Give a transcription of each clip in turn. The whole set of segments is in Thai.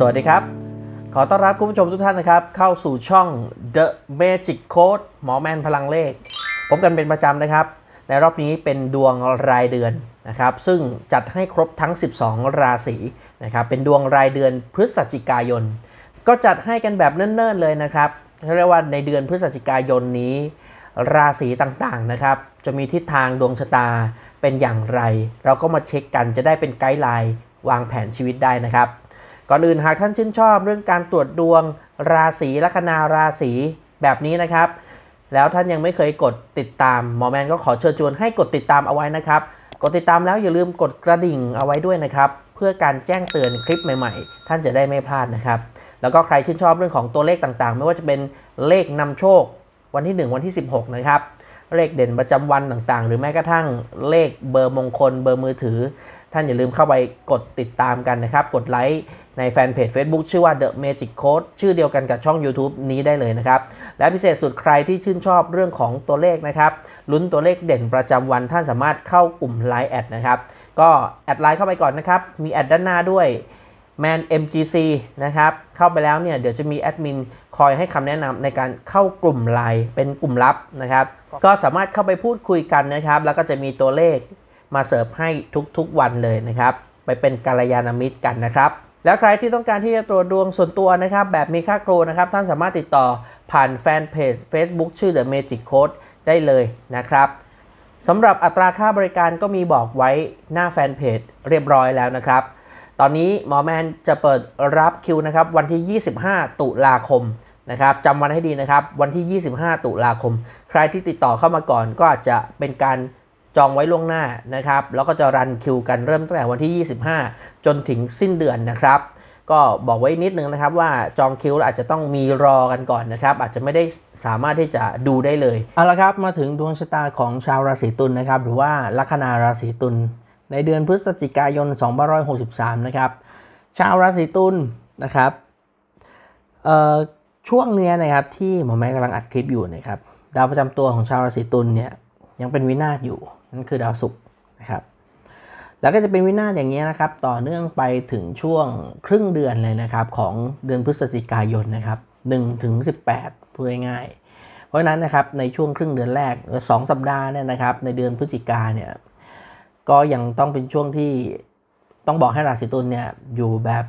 สวัสดีครับ ขอต้อนรับคุณผู้ชมทุกท่านนะครับ เข้าสู่ช่อง The Magic Code หมอแมนพลังเลข ผมกันเป็นประจำนะครับ ในรอบนี้เป็นดวงรายเดือนนะครับ ซึ่งจัดให้ครบทั้ง 12 ราศีนะครับ เป็นดวงรายเดือนพฤศจิกายน ก็จัดให้กันแบบเนิ่นๆ เลยนะครับเรียกว่าในเดือนพฤศจิกายนนี้ ราศีต่างๆนะครับ จะมีทิศทางดวงชะตาเป็นอย่างไร เราก็มาเช็คกันจะได้เป็นไกด์ไลน์วางแผนชีวิตได้นะครับก่อนอื่น หากท่านชื่นชอบเรื่องการตรวจดวงราศีลัคนาราศีแบบนี้นะครับ แล้วท่านยังไม่เคยกดติดตามหมอแมนก็ขอเชิญชวนให้กดติดตามเอาไว้นะครับกดติดตามแล้วอย่าลืมกดกระดิ่งเอาไว้ด้วยนะครับเพื่อการแจ้งเตือนคลิปใหม่ ๆ ท่านจะได้ไม่พลาดนะครับ แล้วก็ใครชื่นชอบเรื่องของตัวเลขต่างๆไม่ว่าจะเป็นเลขนำโชควันที่ 1 วันที่ 16 นะครับ เลขเด่นประจำวันต่างๆ หรือแม้กระทั่งเลขเบอร์มงคลเบอร์มือถือท่านอย่าลืมเข้าไปกดติดตามกันนะครับ กดไลค์ในแฟนเพจ Facebook ชื่อว่า The Magic Code ชื่อเดียวกันกับช่อง YouTube นี้ได้เลยนะครับ และพิเศษสุดใครที่ชื่นชอบเรื่องของตัวเลขนะครับ ลุ้นตัวเลขเด่นประจำวันท่านสามารถเข้ากลุ่ม l i น e แอดนะครับ ก็แอดไลน์เข้าไปก่อนนะครับ มีแอดด้านหน้าด้วย Man MGC นะครับ เข้าไปแล้วเนี่ยเดี๋ยวจะมีแอดมินคอยให้คำแนะนำในการเข้ากลุ่มไลน์เป็นกลุ่มลับนะครับ ก็สามารถเข้าไปพูดคุยกันนะครับ แล้วก็จะมีตัวเลขมาเสิร์ฟให้ทุก ๆ วันเลยนะครับ ไปเป็นกาลยานามิตรกันนะครับ แล้วใครที่ต้องการที่จะตรวจดวงส่วนตัวนะครับ แบบมีค่าครูนะครับ ท่านสามารถติดต่อผ่านแฟนเพจ Facebook ชื่อ The Magic Code ได้เลยนะครับสำหรับอัตราค่าบริการก็มีบอกไว้หน้าแฟนเพจเรียบร้อยแล้วนะครับ ตอนนี้หมอแมนจะเปิดรับคิวนะครับ วันที่ 25 ตุลาคมนะครับจำวันให้ดีนะครับวันที่ 25 ตุลาคม ใครที่ติดต่อเข้ามาก่อนก็อาจจะเป็นการจองไว้ล่วงหน้านะครับ แล้วก็จะรันคิวกันเริ่มตั้งแต่วันที่ 25 จนถึงสิ้นเดือนนะครับ ก็บอกไว้นิดนึงนะครับว่าจองคิวอาจจะต้องมีรอกันก่อนนะครับ อาจจะไม่ได้สามารถที่จะดูได้เลย เอาละครับ มาถึงดวงชะตาของชาวราศีตุลนนะครับ หรือว่าลัคนาราศีตุลในเดือนพฤศจิกายน2563นะครับ ชาวราศีตุลนนะครับ ช่วงเนี้ยนะครับที่หมอแม่กำลังอัดคลิปอยู่นะครับ ดาวประจำตัวของชาวราศีตุลเนี่ยยังเป็นวินาศอยู่นั่นคือดาวศุกร์นะครับ แล้วก็จะเป็นวินาศอย่างนี้นะครับต่อเนื่องไปถึงช่วงครึ่งเดือนเลยนะครับของเดือนพฤศจิกายนนะครับ1ถึง18พูดง่ายๆ เพราะฉะนั้นนะครับในช่วงครึ่งเดือนแรกสองสัปดาห์เนี่ยนะครับในเดือนพฤศจิกาเนี่ย ก็ยังต้องเป็นช่วงที่ต้องบอกให้ราศีตุลเนี่ยอยู่แบบ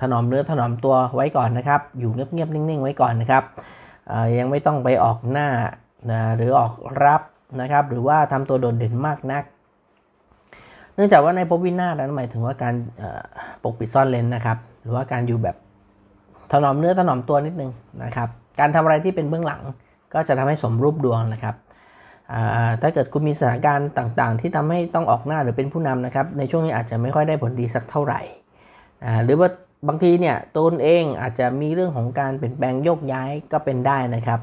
ถนอมเนื้อถนอมตัวไว้ก่อนนะครับ อยู่เงียบๆนิ่งๆไว้ก่อนนะครับยังไม่ต้องไปออกหน้าหรือออกรับนะครับหรือว่าทำตัวโดดเด่นมากนัก เนื่องจากว่าในพบวินาศนั้นหมายถึงว่าการปกปิดซ่อนเลนนะครับ หรือว่าการอยู่แบบถนอมเนื้อถนอมตัวนิดนึงนะครับ การทำอะไรที่เป็นเบื้องหลังก็จะทำให้สมรูปดวงนะครับถ้าเกิดคุณมีสถานการณ์ต่างๆ ที่ทำให้ต้องออกหน้าหรือเป็นผู้นำนะครับในช่วงนี้อาจจะไม่ค่อยได้ผลดีสักเท่าไหร่หรือว่าบางทีเนี่ยตนเองอาจจะมีเรื่องของการเปลี่ยนแปลงโยกย้ายก็เป็นได้นะครับ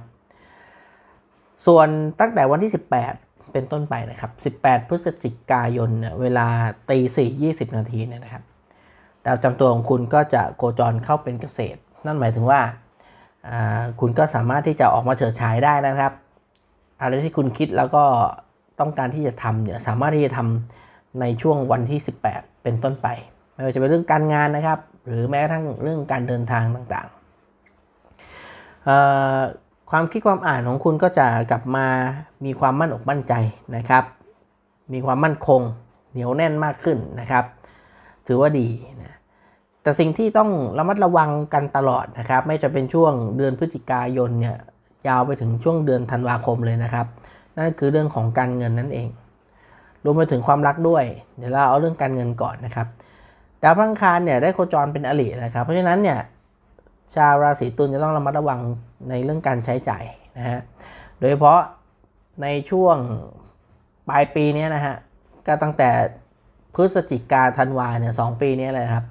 ส่วนตั้งแต่วันที่ 18 เป็นต้นไปนะครับ18พฤศจิกายนเนี่ยเวลาตีสี่20 นาทีเนี่ยนะครับดาวจำตัวของคุณก็จะโคจรเข้าเป็นเกษตร นั่นหมายถึงว่าคุณก็สามารถที่จะออกมาเฉิดฉายได้นะครับ อะไรที่คุณคิดแล้วก็ต้องการที่จะทำเนี่ยสามารถที่จะทำในช่วงวันที่ 18 เป็นต้นไป ไม่ว่าจะเป็นเรื่องการงานนะครับ หรือแม้กระทั่งเรื่องการเดินทางต่างๆความคิดความอ่านของคุณก็จะกลับมามีความมั่นอกมั่นใจนะครับ มีความมั่นคงเหนียวแน่นมากขึ้นนะครับ ถือว่าดีนะแต่สิ่งที่ต้องระมัดระวังกันตลอดนะครับ ไม่จะเป็นช่วงเดือนพฤศจิกายนเนี่ยยาวไปถึงช่วงเดือนธันวาคมเลยนะครับ นั่นคือเรื่องของการเงินนั่นเองรวมไปถึงความรักด้วย เดี๋ยวเราเอาเรื่องการเงินก่อนนะครับดาวพังคารเนี่ยได้โคจรเป็นอรินะครับ เพราะฉะนั้นเนี่ยชาวราศีตุลจะต้องระมัดระวังในเรื่องการใช้จ่ายนะฮะ โดยเฉพาะในช่วงปลายปีนี้นะฮะก็ตั้งแต่พฤศจิกาธันวาเนี่ยสปีนี้เลยครับ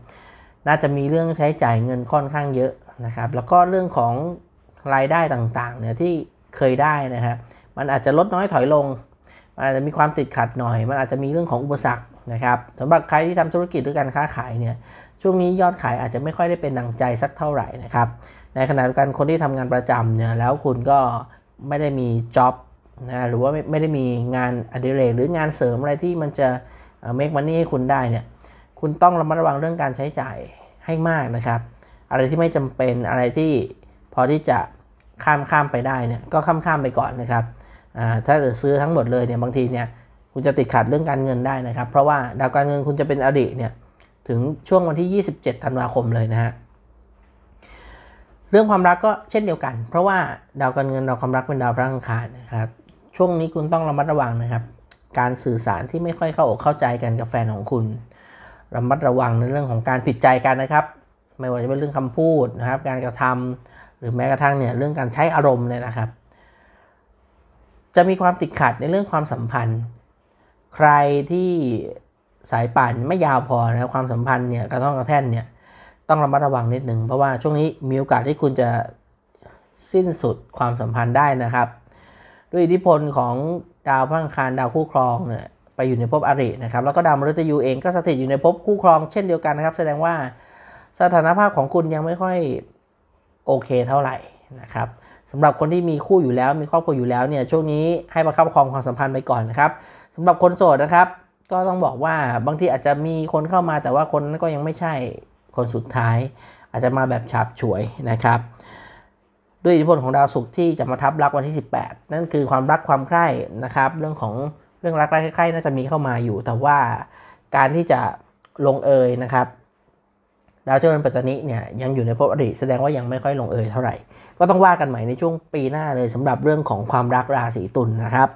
น่าจะมีเรื่องใช้จ่ายเงินค่อนข้างเยอะนะครับ แล้วก็เรื่องของรายได้ต่างๆเนี่ยที่เคยได้นะฮะมันอาจจะลดน้อยถอยลง มันอาจจะมีความติดขัดหน่อย มันอาจจะมีเรื่องของอุปสรรคนะครับสำหรับใครที่ทำธุรกิจหรือการค้าขายเนี่ยช่วงนี้ยอดขายอาจจะไม่ค่อยได้เป็นดังใจสักเท่าไหร่นะครับในขณะเดียวกันคนที่ทำงานประจำเนี่ยแล้วคุณก็ไม่ได้มีจ็อบนะหรือว่าไม่ได้มีงานอดิเรกหรืองานเสริมอะไรที่มันจะเมคมันนี่ให้คุณได้เนี่ยคุณต้องระมัดระวังเรื่องการใช้จ่ายให้มากนะครับ อะไรที่ไม่จำเป็นอะไรที่พอที่จะข้ามข้ามไปได้เนี่ยก็ข้ามข้ามไปก่อนนะครับถ้าจะซื้อทั้งหมดเลยเนี่ยบางทีเนี่ยคุณจะติดขัดเรื่องการเงินได้นะครับเพราะว่าดาวการเงินคุณจะเป็นอดีตเนี่ยถึงช่วงวันที่ 27ธันวาคมเลยนะฮะเรื่องความรักก็เช่นเดียวกัน เพราะว่าดาวการเงินดาวความรักเป็นดาวพระอังคารนะครับ ช่วงนี้คุณต้องระมัดระวังนะครับ การสื่อสารที่ไม่ค่อยเข้าอกเข้าใจกันกับแฟนของคุณ ระมัดระวังในเรื่องของการผิดใจกันนะครับ ไม่ว่าจะเป็นเรื่องคำพูดนะครับ การกระทำหรือแม้กระทั่งเนี่ยเรื่องการใช้อารมณ์เนี่ยนะครับ จะมีความติดขัดในเรื่องความสัมพันธ์ ใครที่สายป่านไม่ยาวพอนะความสัมพันธ์เนี่ยกระท้องกระแท่นเนี่ยต้องระมัดระวังนิดหนึ่งเพราะว่าช่วงนี้มีโอกาสที่คุณจะสิ้นสุดความสัมพันธ์ได้นะครับ ด้วยอิทธิพลของดาวพลังคารดาวคู่ครองเนี่ยไปอยู่ในภพอรินะครับแล้วก็ดาวมฤตยูเองก็สถิตอยู่ในภพคู่ครอง เช่นเดียวกันนะครับแสดงว่าสถานภาพของคุณยังไม่ค่อยโอเคเท่าไหร่นะครับสำหรับคนที่มีคู่อยู่แล้ว มีครอบครัวอยู่แล้วเนี่ยช่วงนี้ให้ประคับประคองความสัมพันธ์ไปก่อนนะครับสำหรับคนโสดนะครับ ก็ต้องบอกว่าบางทีอาจจะมีคนเข้ามา แต่ว่าคนนั้นก็ยังไม่ใช่คนสุดท้าย อาจจะมาแบบฉาบฉวยนะครับ ด้วยอิทธิพลของดาวศุกร์ที่จะมาทับรักวันที่ 18 นั่นคือความรักความใคร่นะครับ เรื่องของเรื่องรักใคร่ๆน่าจะมีเข้ามาอยู่ แต่ว่าการที่จะลงเอยนะครับดาวเจ้าเรือนปัตตานีเนี่ยยังอยู่ในภพอดีตแสดงว่ายังไม่ค่อยลงเอยเท่าไหร่ก็ต้องว่ากันใหม่ในช่วงปีหน้าเลยสำหรับเรื่องของความรักราศีตุลนนะครับ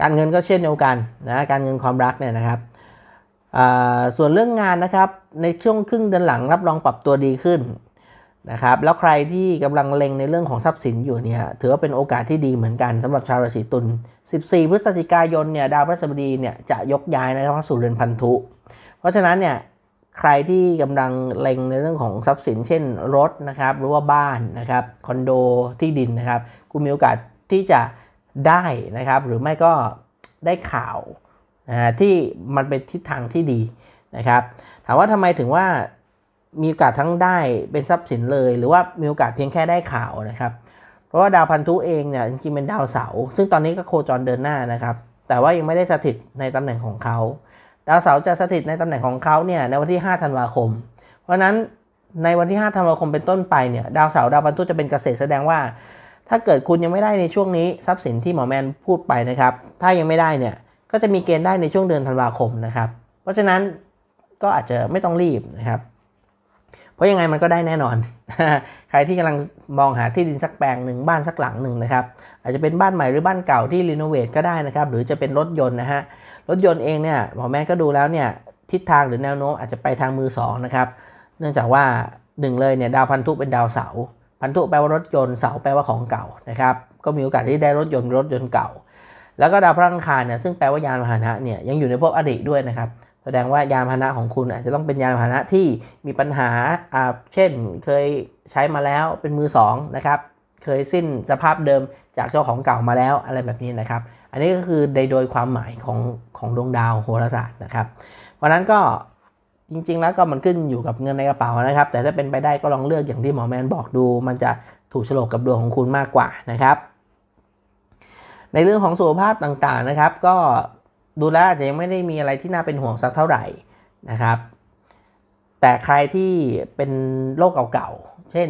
การเงินก็เช่นเดียวกันนะการเงินความรักเนี่ยนะครับส่วนเรื่องงานนะครับในช่วงครึ่งเดือนหลังรับรองปรับตัวดีขึ้นนะครับ แล้วใครที่กำลังเล็งในเรื่องของทรัพย์สินอยู่เนี่ยถือว่าเป็นโอกาสที่ดีเหมือนกันสำหรับชาวราศีตุล14พฤศจิกายนเนี่ยดาวพฤหัสบดีเนี่ยจะยกย้ายนะครับเข้าสู่เรือนพันธุ เพราะฉะนั้นเนี่ยใครที่กำลังเล็งในเรื่องของทรัพย์สิน เช่น รถนะครับหรือว่าบ้านนะครับคอนโดที่ดินนะครับกูมีโอกาสที่จะได้นะครับ หรือไม่ก็ได้ข่าวนะที่มันเป็นทิศทางที่ดีนะครับถามว่าทำไมถึงว่ามีโอกาสทั้งได้เป็นทรัพย์สินเลย หรือว่ามีโอกาสเพียงแค่ได้ข่าวนะครับเพราะว่าดาวพันธุเองเนี่ยจริงๆเป็นดาวเสาซึ่งตอนนี้ก็โคจรเดินหน้านะครับแต่ว่ายังไม่ได้สถิตในตำแหน่งของเขาดาวเสาจะสถิตในตำแหน่งของเขาเนี่ยในวันที่5ธันวาคม เพราะนั้นในวันที่5ธันวาคมเป็นต้นไปเนี่ยดาวเสาดาวพันธุจะเป็นเกษตรแสดงว่า ถ้าเกิดคุณยังไม่ได้ในช่วงนี้ทรัพย์สินที่หมอแมนพูดไปนะครับถ้ายังไม่ได้เนี่ยก็จะมีเกณฑ์ได้ในช่วงเดือนธันวาคมนะครับเพราะฉะนั้นก็อาจจะไม่ต้องรีบนะครับ เพราะยังไงมันก็ได้แน่นอน ใครที่กำลังมองหาที่ดินสักแปลงหนึ่งบ้านสักหลังหนึ่งนะครับ อาจจะเป็นบ้านใหม่หรือบ้านเก่าที่รีโนเวทก็ได้นะครับ หรือจะเป็นรถยนต์นะฮะ รถยนต์เองเนี่ยหมอแม่ก็ดูแล้วเนี่ยทิศทางหรือแนวโน้มอาจจะไปทางมือ2นะครับ เนื่องจากว่าหนึ่งเลยเนี่ยดาวพันธุเป็นดาวเสา พันธุแปลว่ารถยนต์เสาแปลว่าของเก่านะครับ ก็มีโอกาสที่ได้รถยนต์รถยนต์เก่า แล้วก็ดาวพระอังคารเนี่ยซึ่งแปลว่ายานพาหนะเนี่ยยังอยู่ในภพอดีตด้วยนะครับแสดงว่ายานพาหนะของคุณอาจจะต้องเป็นยานพาหนะที่มีปัญหาอ่าเช่นเคยใช้มาแล้วเป็นมือ2นะครับ เคยสิ้นสภาพเดิมจากเจ้าของเก่ามาแล้วอะไรแบบนี้นะครับ อันนี้ก็คือในโดยความหมายของของดวงดาวโหราศาสตร์นะครับ เพราะนั้นก็จริง ๆ แล้วก็มันขึ้นอยู่กับเงินในกระเป๋านะครับ แต่ถ้าเป็นไปได้ก็ลองเลือกอย่างที่หมอแมนบอกดู มันจะถูกฉลกกับดวงของคุณมากกว่านะครับ ในเรื่องของสุขภาพต่างๆนะครับก็ดูแลอาจจะยังไม่ได้มีอะไรที่น่าเป็นห่วงสักเท่าไหร่นะครับ แต่ใครที่เป็นโรคเก่าๆเช่น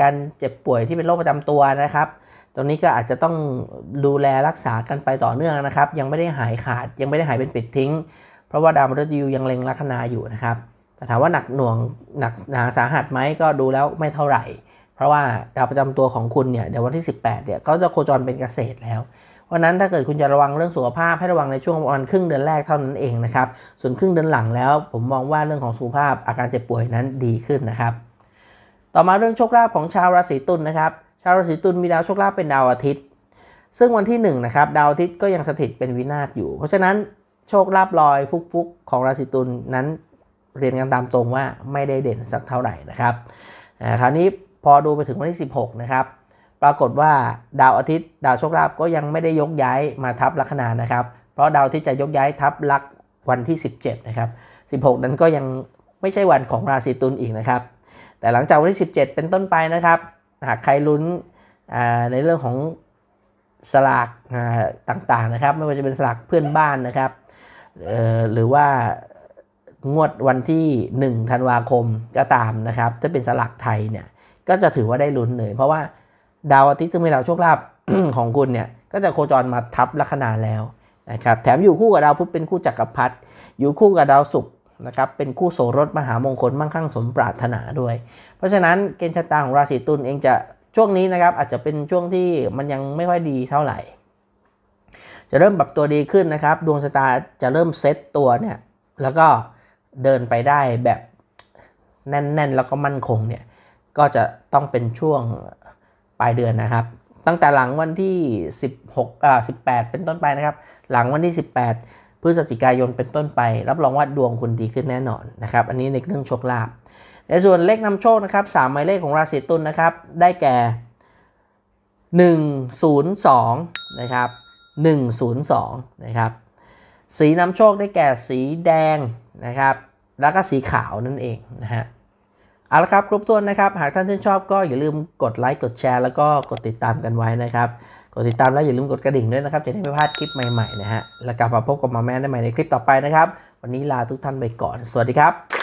การเจ็บป่วยที่เป็นโรคประจำตัวนะครับตรงนี้ก็อาจจะต้องดูแลรักษากันไปต่อเนื่องนะครับ ยังไม่ได้หายขาดยังไม่ได้หายเป็นปิดทิ้ง เพราะว่าดาวมฤตยูยังเล็งลัคนาอยู่นะครับแต่ถามว่าหนักหน่วงหนักหนาสาหัสไหมก็ดูแล้วไม่เท่าไหร่ เพราะว่าดาวประจำตัวของคุณเนี่ยเดี๋ยววันที่ 18เนี่ยเขาจะโคจรเป็นเกษตรแล้ววพราะนั้นถ้าเกิดคุณจะระวังเรื่องสุขภาพให้ระวังในช่วงประมาณครึ่งเดือนแรกเท่านั้นเองนะครับส่วนครึ่งเดือนหลังแล้วผมมองว่าเรื่องของสุขภาพอาการเจ็บป่วยนั้นดีขึ้นนะครับ ต่อมาเรื่องโชคลาภของชาวราศีตุลนนะครับ ชาวราศีตุลมีดาวโชคลาภเป็นดาวอาทิตย์ ซึ่งวันที่1นนะครับดาวอาทิตย์ก็ยังสถิตเป็นวินาศอยู่ เพราะฉะนั้นโชคลาภลอยฟุกๆ ของราศีตุลนั้นเรียนกันตามตรงว่าไม่ได้เด่นสักเท่าไหร่นะครับคราวนี้พอดูไปถึงวันที่ 16 นะครับปรากฏว่าดาวอาทิตย์ดาวโชคลาภก็ยังไม่ได้ยกย้ายมาทับลัคนานะครับ เพราะดาวที่จะยกย้ายทับลักวันที่ 17 นะครับ 16 นั้นก็ยังไม่ใช่วันของราศีตุลอีกนะครับ แต่หลังจากวันที่17 เป็นต้นไปนะครับ หากใครลุ้นในเรื่องของสลากต่างๆนะครับ ไม่ว่าจะเป็นสลากเพื่อนบ้านนะครับหรือว่างวดวันที่1ธันวาคมก็ตามนะครับถ้าเป็นสลากไทยเนี่ยก็จะถือว่าได้ลุ้นเลยเพราะว่าดาวอาทิตย์ซึ่งเป็นดาวโชคลาภของคุณเนี่ยก็จะโคจรมาทับลัคนาแล้วนะครับ แถมอยู่คู่กับดาวพุธเป็นคู่จักรพรรดิ อยู่คู่กับดาวศุกร์นะครับ เป็นคู่โสรสมหามงคลมั่งคั่งสมปรารถนาด้วย เพราะฉะนั้นเกณฑ์ชะตาของราศีตุลเองจะช่วงนี้นะครับอาจจะเป็นช่วงที่มันยังไม่ค่อยดีเท่าไหร่ จะเริ่มปรับตัวดีขึ้นนะครับ ดวงชะตาจะเริ่มเซตตัวเนี่ย แล้วก็เดินไปได้แบบแน่น ๆ แล้วก็มั่นคงเนี่ย ก็จะต้องเป็นช่วงปลายเดือนนะครับ ตั้งแต่หลังวันที่ 16อ่า18 เป็นต้นไปนะครับ หลังวันที่ 18 พฤศจิกายนเป็นต้นไป รับรองว่าดวงคุณดีขึ้นแน่นอนนะครับอันนี้ในเรื่องโชคลาภในส่วนเลขนำโชคนะครับสามหมายเลขของราศีตุลนนะครับได้แก่ 102นะครับ102นะครับสีนำโชคได้แก่สีแดงนะครับแล้วก็สีขาวนั่นเองนะฮะเอาละครับครบถ้วนนะครับหากท่านชื่นชอบก็อย่าลืมกดไลค์กดแชร์แล้วก็กดติดตามกันไว้นะครับ กดติดตามแล้วอย่าลืมกดกระดิ่งด้วยนะครับจะได้ไม่พลาดคลิปใหม่ๆนะฮะแล้วกลับมาพบกับมาแม่ได้ใหม่ในคลิปต่อไปนะครับวันนี้ลาทุกท่านไปก่อนสวัสดีครับ